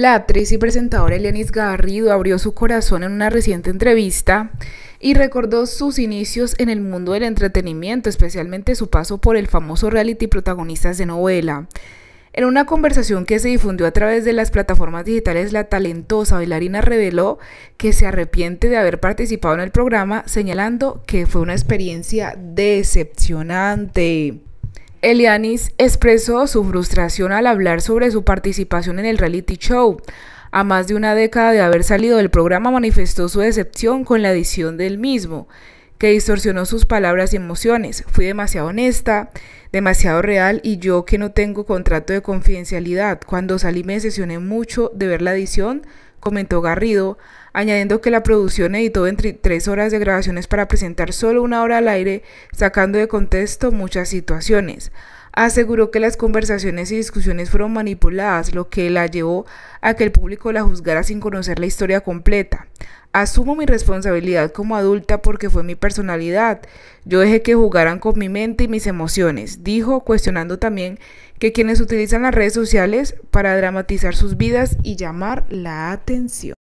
La actriz y presentadora Elenis Garrido abrió su corazón en una reciente entrevista y recordó sus inicios en el mundo del entretenimiento, especialmente su paso por el famoso reality protagonistas de novela. En una conversación que se difundió a través de las plataformas digitales, la talentosa bailarina reveló que se arrepiente de haber participado en el programa, señalando que fue una experiencia decepcionante. Elianis expresó su frustración al hablar sobre su participación en el reality show. A más de una década de haber salido del programa manifestó su decepción con la edición del mismo, que distorsionó sus palabras y emociones. Fui demasiado honesta, demasiado real y yo que no tengo contrato de confidencialidad. Cuando salí me decepcioné mucho de ver la edición comentó Garrido, añadiendo que la producción editó entre tres horas de grabaciones para presentar solo una hora al aire, sacando de contexto muchas situaciones aseguró que las conversaciones y discusiones fueron manipuladas, lo que la llevó a que el público la juzgara sin conocer la historia completa. Asumo mi responsabilidad como adulta porque fue mi personalidad. Yo dejé que jugaran con mi mente y mis emociones, dijo, cuestionando también que quienes utilizan las redes sociales para dramatizar sus vidas y llamar la atención.